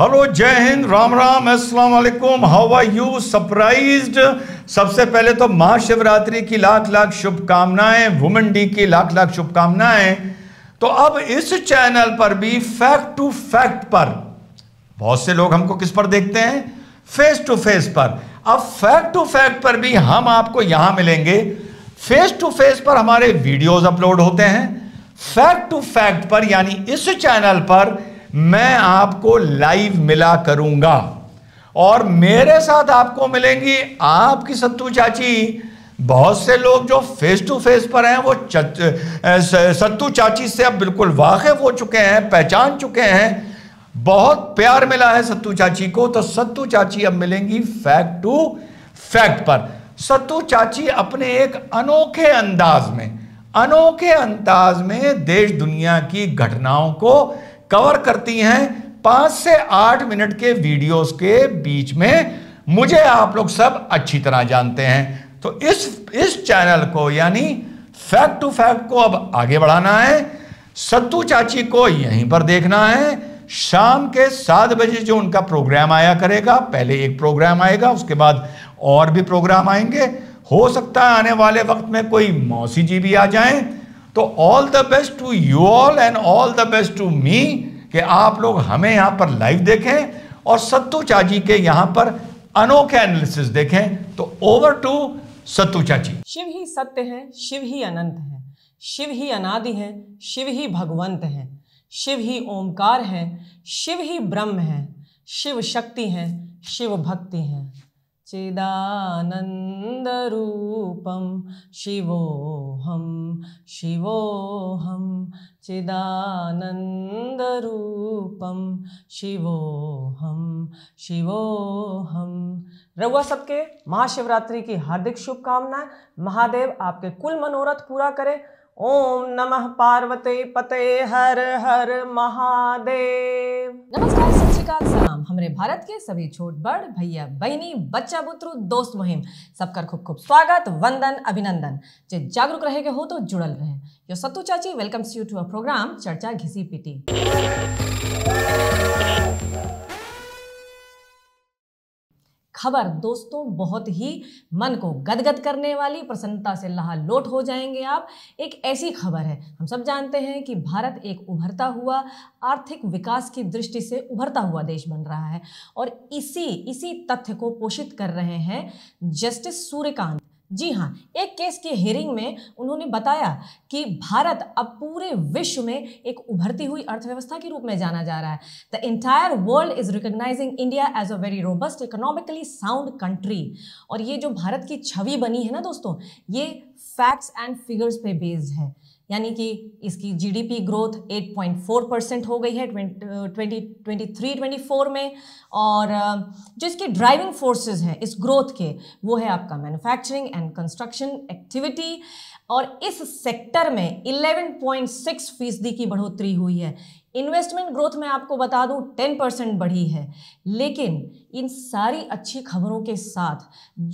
hello जय हिंद राम राम अस्सलाम वालेकुम हाउ आर यू सरप्राइज्ड सबसे पहले तो महाशिवरात्रि की लाख लाख शुभकामनाएं वुमेन डे की लाख लाख शुभकामनाएं तो अब इस चैनल पर भी फैक्ट टू फैक्ट पर बहुत से लोग हमको किस पर देखते हैं फेस टू फेस पर अब फैक्ट टू फैक्ट पर भी हम आपको यहां मिलेंगे फेस टू फेस पर हमारे वीडियोज अपलोड होते हैं फैक्ट टू फैक्ट पर यानी इस चैनल पर मैं आपको लाइव मिला करूंगा और मेरे साथ आपको मिलेंगी आपकी सत्तू चाची बहुत से लोग जो फेस टू फेस पर हैं वो सत्तू चाची से अब बिल्कुल वाकिफ हो चुके हैं पहचान चुके हैं बहुत प्यार मिला है सत्तू चाची को तो सत्तू चाची अब मिलेंगी फैक्ट टू फैक्ट पर सत्तू चाची अपने एक अनोखे अंदाज में अनोखे अंदाज में देश दुनिया की घटनाओं को कवर करती हैं पांच से आठ मिनट के वीडियोस के बीच में मुझे आप लोग सब अच्छी तरह जानते हैं तो इस इस चैनल को यानी फैक्ट टू फैक्ट को अब आगे बढ़ाना है सत्तू चाची को यहीं पर देखना है शाम के सात बजे जो उनका प्रोग्राम आया करेगा पहले एक प्रोग्राम आएगा उसके बाद और भी प्रोग्राम आएंगे हो सकता है आने वाले वक्त में कोई मौसी जी भी आ जाएं तो all the best to you all and all the best to me कि आप लोग हमें यहाँ पर लाइव देखें और सत्तू चाची के यहाँ पर अनोखे एनालिसिस देखें तो ओवर टू सत्तू चाची शिव ही सत्य है शिव ही अनंत है शिव ही अनादि है शिव ही भगवंत है शिव ही ओमकार है शिव ही ब्रह्म है शिव शक्ति है शिव भक्ति है चिदानंद रूपम शिवो रूपम शिवो हम शिवो हम रघुआ सबके महाशिवरात्रि की हार्दिक शुभकामनाएं महादेव आपके कुल मनोरथ पूरा करें ओम नमः पार्वती पते हर हर महादेव नमस्कार सताल सलाम हमारे भारत के सभी छोट बड़ भैया बहनी बच्चा बुतरु दोस्त मुहिम सबका खूब खूब स्वागत वंदन अभिनंदन जो जागरूक रहे के हो तो जुड़ल रहे यो सतु चाची welcomes you to a programme चर्चा घिसी पीटी खबर दोस्तों बहुत ही मन को गदगद करने वाली प्रसन्नता से लोट हो जाएंगे आप एक ऐसी खबर है हम सब जानते हैं कि भारत एक उभरता हुआ आर्थिक विकास की दृष्टि से उभरता हुआ देश बन रहा है और इसी इसी तथ्य को पोषित कर रहे हैं जस्टिस सूर्यकांत जी हाँ एक केस की हेयरिंग में उन्होंने बताया कि भारत अब पूरे विश्व में एक उभरती हुई अर्थव्यवस्था के रूप में जाना जा रहा है the entire world is recognising India as a very robust economically sound country और ये जो भारत की छवि बनी है ना दोस्तों ये फैक्ट्स एंड फिगर्स पे बेस्ड है यानी कि इसकी जीडीपी ग्रोथ 8.4 परसेंट हो गई है twenty twenty three twenty four में और जो इसके ड्राइविंग फोर्सेस हैं इस ग्रोथ के वो है आपका मैन्युफैक्चरिंग एंड कंस्ट्रक्शन एक्टिविटी और इस सेक्टर में 11.6 फीसदी की बढ़ोतरी हुई है इन्वेस्टमेंट ग्रोथ में आपको बता दूं 10 परसेंट बढ़ी है लेकिन इन सारी अच्छी खबरों के साथ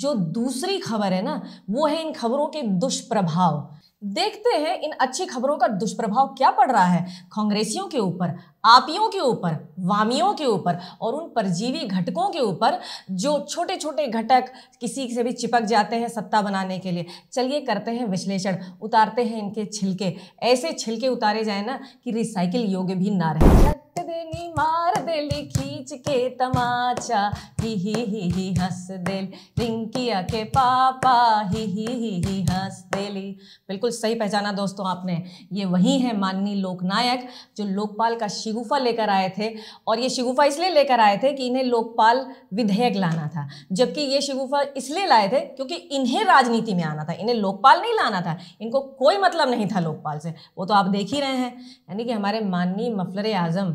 जो दूसरी खबर है ना वो है इन खबरों के दुष्प्रभाव देखते हैं इन अच्छी खबरों का दुष्प्रभाव क्या पड़ रहा है कांग्रेसियों के ऊपर आपियों के ऊपर वामियों के ऊपर और उन परजीवी घटकों के ऊपर जो छोटे छोटे घटक किसी से भी चिपक जाते हैं सत्ता बनाने के लिए चलिए करते हैं विश्लेषण उतारते हैं इनके छिलके ऐसे छिलके उतारे जाए ना कि रिसाइकिल योग्य भी ना रहे दे नी मार दे खींच के तमाचा ही ही ही ही हंस दिल रिंकिया के पापा ही ही ही ही हंस दिली बिल्कुल सही पहचाना दोस्तों आपने ये वही है माननीय लोकनायक जो लोकपाल का शिगुफा लेकर आए थे और ये शिगुफा इसलिए लेकर आए थे कि इन्हें लोकपाल विधेयक लाना था जबकि ये शिगुफा इसलिए लाए थे क्योंकि इन्हें राजनीति में आना था इन्हें लोकपाल नहीं लाना था इनको कोई मतलब नहीं था लोकपाल से वो तो आप देख ही रहे हैं यानी कि हमारे माननीय मफलर आज़म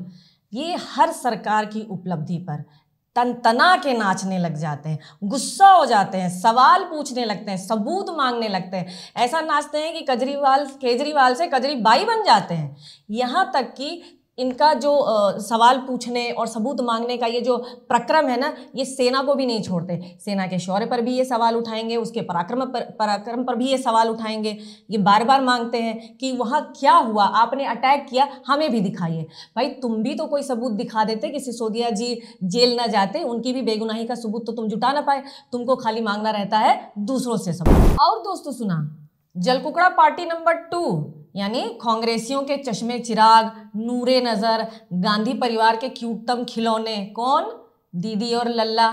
ये हर सरकार की उपलब्धि पर तन तना के नाचने लग जाते हैं गुस्सा हो जाते हैं सवाल पूछने लगते हैं सबूत मांगने लगते हैं ऐसा नाचते हैं कि कजरीवाल केजरीवाल से कजरी बाई बन जाते हैं यहाँ तक कि इनका जो आ, सवाल पूछने और सबूत मांगने का ये जो प्रक्रम है ना ये सेना को भी नहीं छोड़ते सेना के शौर्य पर भी ये सवाल उठाएंगे उसके पराक्रम पर पराक्रम पर भी ये सवाल उठाएंगे ये बार बार मांगते हैं कि वहाँ क्या हुआ आपने अटैक किया हमें भी दिखाइए भाई तुम भी तो कोई सबूत दिखा देते कि सिसोदिया जी जेल ना जाते उनकी भी बेगुनाही का सबूत तो तुम जुटा ना पाए तुमको खाली मांगना रहता है दूसरों से सबूत और दोस्तों सुना जलकुकड़ा पार्टी नंबर टू यानी कांग्रेसियों के चश्मे चिराग नूरे नज़र गांधी परिवार के क्यूटतम खिलौने कौन दीदी और लल्ला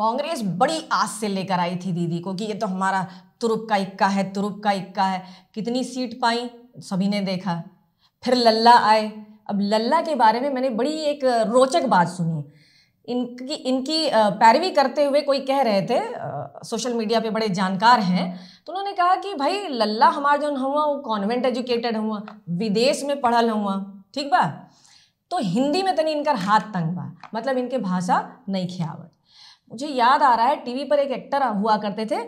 कांग्रेस बड़ी आस से लेकर आई थी दीदी को कि ये तो हमारा तुरुप का इक्का है तुरुप का इक्का है कितनी सीट पाई सभी ने देखा फिर लल्ला आए अब लल्ला के बारे में मैंने बड़ी एक रोचक बात सुनी इनकी इनकी पैरवी करते हुए कोई कह रहे थे सोशल मीडिया पे बड़े जानकार हैं तो उन्होंने कहा कि भाई लल्ला हमारे जो हुआ वो कॉन्वेंट एजुकेटेड हुआ विदेश में पढ़ल हुआ ठीक बा तो हिंदी में तनी इनका हाथ तंग बा मतलब इनके भाषा नहीं ख्याव मुझे याद आ रहा है टीवी पर एक एक्टर हुआ करते थे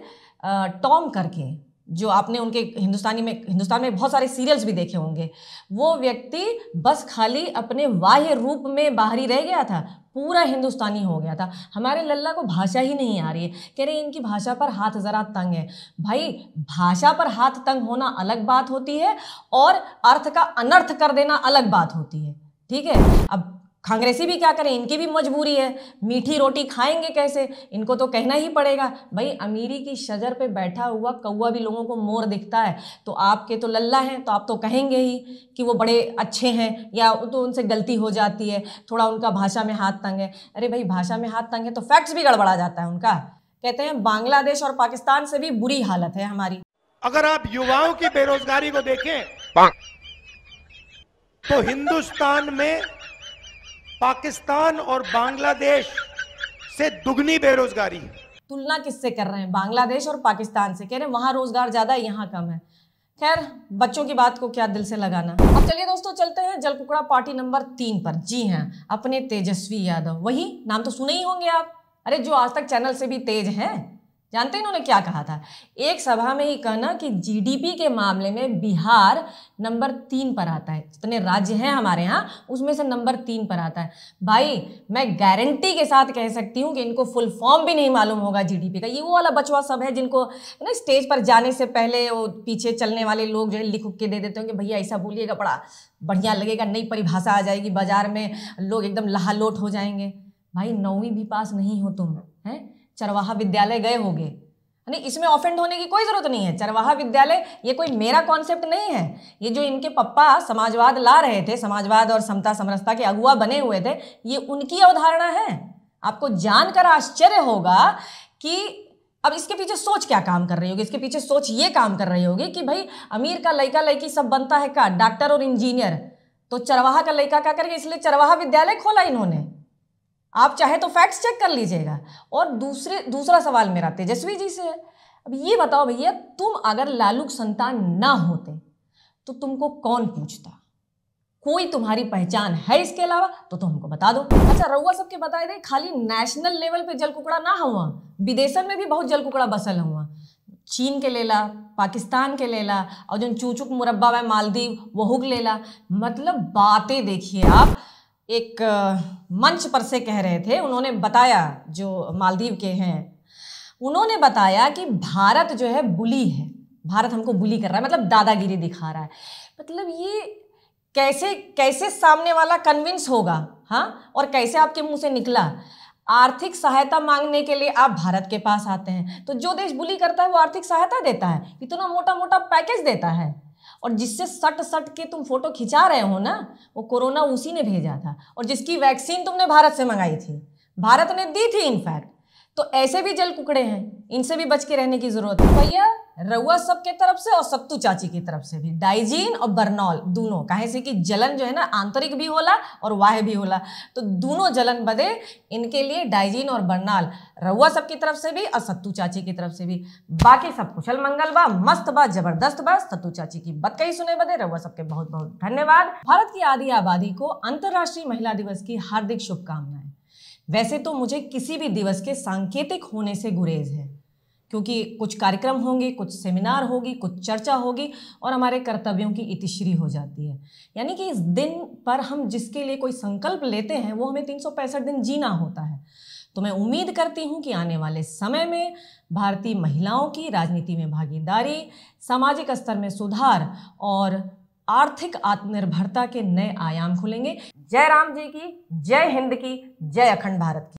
टॉम करके जो आपने उनके हिंदुस्तानी में हिंदुस्तान में बहुत सारे सीरियल्स भी देखे होंगे वो व्यक्ति बस खाली अपने बाह्य रूप में बाहरी रह गया था पूरा हिंदुस्तानी हो गया था हमारे लल्ला को भाषा ही नहीं आ रही है कह रहे इनकी भाषा पर हाथ ज़रा तंग है भाई भाषा पर हाथ तंग होना अलग बात होती है और अर्थ का अनर्थ कर देना अलग बात होती है ठीक है अब कांग्रेसी भी क्या करें इनकी भी मजबूरी है मीठी रोटी खाएंगे कैसे इनको तो कहना ही पड़ेगा भाई अमीरी की शजर पे बैठा हुआ कौआ भी लोगों को मोर दिखता है तो आपके तो लल्ला हैं तो आप तो कहेंगे ही कि वो बड़े अच्छे हैं या तो उनसे गलती हो जाती है थोड़ा उनका भाषा में हाथ तंग है अरे भाई भाषा में हाथ तंग है तो फैक्ट्स भी गड़बड़ा जाता है उनका कहते हैं बांग्लादेश और पाकिस्तान से भी बुरी हालत है हमारी अगर आप युवाओं की बेरोजगारी को देखें तो हिंदुस्तान में पाकिस्तान और बांग्लादेश से दुगनी बेरोजगारी तुलना किससे कर रहे हैं बांग्लादेश और पाकिस्तान से कह रहे हैं वहां रोजगार ज्यादा यहाँ कम है खैर बच्चों की बात को क्या दिल से लगाना अब चलिए दोस्तों चलते हैं जलकुकड़ा पार्टी नंबर तीन पर जी हाँ अपने तेजस्वी यादव वही नाम तो सुने ही होंगे आप अरे जो आज तक चैनल से भी तेज हैं जानते हैं इन्होंने क्या कहा था एक सभा में ही कहना कि जीडीपी के मामले में बिहार नंबर तीन पर आता है जितने राज्य हैं हमारे यहाँ उसमें से नंबर तीन पर आता है भाई मैं गारंटी के साथ कह सकती हूँ कि इनको फुल फॉर्म भी नहीं मालूम होगा जीडीपी का ये वो वाला बचवा सब है जिनको ना स्टेज पर जाने से पहले वो पीछे चलने वाले लोग जो है लिख के दे देते होंगे भैया ऐसा बोलिएगा बड़ा बढ़िया लगेगा नई परिभाषा आ जाएगी बाजार में लोग एकदम लहालोट हो जाएंगे भाई नौवीं भी पास नहीं हो तुम हैं चरवाहा विद्यालय गए होंगे यानी इसमें ऑफेंड होने की कोई ज़रूरत नहीं है चरवाहा विद्यालय ये कोई मेरा कॉन्सेप्ट नहीं है ये जो इनके पप्पा समाजवाद ला रहे थे समाजवाद और समता समरसता के अगुआ बने हुए थे ये उनकी अवधारणा है आपको जानकर आश्चर्य होगा कि अब इसके पीछे सोच क्या काम कर रही होगी इसके पीछे सोच ये काम कर रही होगी कि भाई अमीर का लड़का लड़की सब बनता है का डॉक्टर और इंजीनियर तो चरवाहा का लड़का क्या करके इसलिए चरवाहा विद्यालय खोला इन्होंने आप चाहे तो फैक्ट्स चेक कर लीजिएगा और दूसरे दूसरा सवाल मेरा तेजस्वी जी से है अब ये बताओ भैया तुम अगर लालू संतान ना होते तो तुमको कौन पूछता कोई तुम्हारी पहचान है इसके अलावा तो तुम हमको बता दो अच्छा रउआ सबके बताए थे खाली नेशनल लेवल पे जल कुकड़ा ना हुआ विदेशन में भी बहुत जल कुकड़ा बसल हुआ चीन के लेला पाकिस्तान के लेला और जो चूचुक मुरब्बा में मालदीव वहुग लेला मतलब बातें देखिए आप एक मंच पर से कह रहे थे उन्होंने बताया जो मालदीव के हैं उन्होंने बताया कि भारत जो है बुली है भारत हमको बुली कर रहा है मतलब दादागिरी दिखा रहा है मतलब ये कैसे कैसे सामने वाला कन्विंस होगा हाँ और कैसे आपके मुंह से निकला आर्थिक सहायता मांगने के लिए आप भारत के पास आते हैं तो जो देश बुली करता है वो आर्थिक सहायता देता है इतना मोटा मोटा पैकेज देता है और जिससे सट सट के तुम फोटो खिंचा रहे हो ना वो कोरोना उसी ने भेजा था और जिसकी वैक्सीन तुमने भारत से मंगाई थी भारत ने दी थी इनफैक्ट तो ऐसे भी जल कुकड़े हैं इनसे भी बच के रहने की जरूरत है भैया रउआ सब के तरफ से और सत्तू चाची की तरफ से भी डाइजीन और बर्नौल दोनों कहे से कि जलन जो है ना आंतरिक भी होला और वाह भी होला तो दोनों जलन बदे इनके लिए डाइजीन और बर्नॉल रउआ सब की तरफ से भी और सत्तू चाची की तरफ से भी बाकी सब कुशल मंगल बा मस्त बा जबरदस्त बा सत्तू चाची की कही सुने बदे रउआ सबके बहुत बहुत धन्यवाद भारत की आधी आबादी को अंतर्राष्ट्रीय महिला दिवस की हार्दिक शुभकामनाएं वैसे तो मुझे किसी भी दिवस के सांकेतिक होने से गुरेज है क्योंकि कुछ कार्यक्रम होंगे कुछ सेमिनार होगी कुछ चर्चा होगी और हमारे कर्तव्यों की इतिश्री हो जाती है यानी कि इस दिन पर हम जिसके लिए कोई संकल्प लेते हैं वो हमें तीन दिन जीना होता है तो मैं उम्मीद करती हूँ कि आने वाले समय में भारतीय महिलाओं की राजनीति में भागीदारी सामाजिक स्तर में सुधार और आर्थिक आत्मनिर्भरता के नए आयाम खुलेंगे जय राम जी की जय हिंद की जय अखंड भारत की